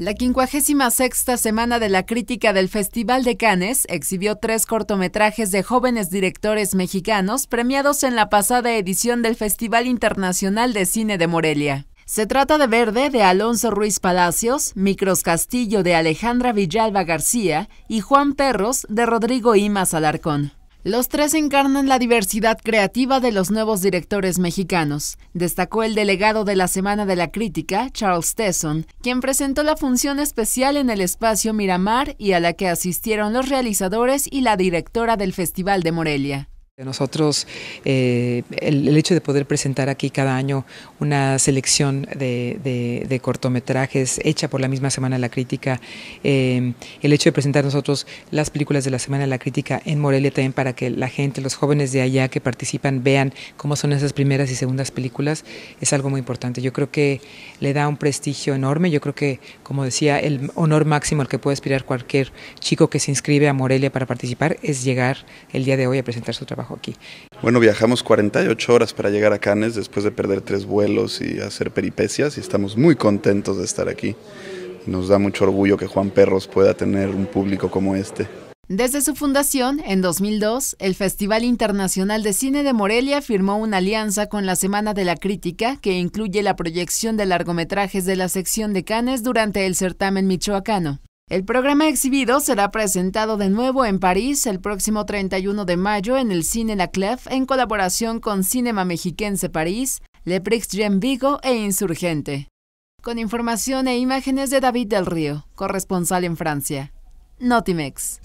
La 56 semana de la crítica del Festival de Cannes exhibió tres cortometrajes de jóvenes directores mexicanos premiados en la pasada edición del Festival Internacional de Cine de Morelia. Se trata de Verde de Alonso Ruiz Palacios, Micros Castillo de Alejandra Villalba García y Juan Perros de Rodrigo Imas Alarcón. Los tres encarnan la diversidad creativa de los nuevos directores mexicanos, destacó el delegado de la Semana de la Crítica, Charles Tesson, quien presentó la función especial en el espacio Miramar y a la que asistieron los realizadores y la directora del Festival de Morelia. Nosotros, eh, el, hecho de poder presentar aquí cada año una selección de, cortometrajes hecha por la misma Semana de la Crítica, eh, el hecho de presentar nosotros las películas de la Semana de la Crítica en Morelia también para que la gente, los jóvenes de allá que participan vean cómo son esas primeras y segundas películas, es algo muy importante. Yo creo que le da un prestigio enorme, yo creo que, como decía, el honor máximo al que puede aspirar cualquier chico que se inscribe a Morelia para participar es llegar el día de hoy a presentar su trabajo aquí. Bueno, viajamos 48 horas para llegar a Cannes después de perder tres vuelos y hacer peripecias y estamos muy contentos de estar aquí. Nos da mucho orgullo que Juan Perros pueda tener un público como este. Desde su fundación, en 2002, el Festival Internacional de Cine de Morelia firmó una alianza con la Semana de la Crítica, que incluye la proyección de largometrajes de la sección de Cannes durante el certamen michoacano. El programa exhibido será presentado de nuevo en París el próximo 31 de mayo en el Cine La Clef en colaboración con Cinema Mexiquense París, Le Prix Jean Vigo e Insurgente. Con información e imágenes de David del Río, corresponsal en Francia. Notimex.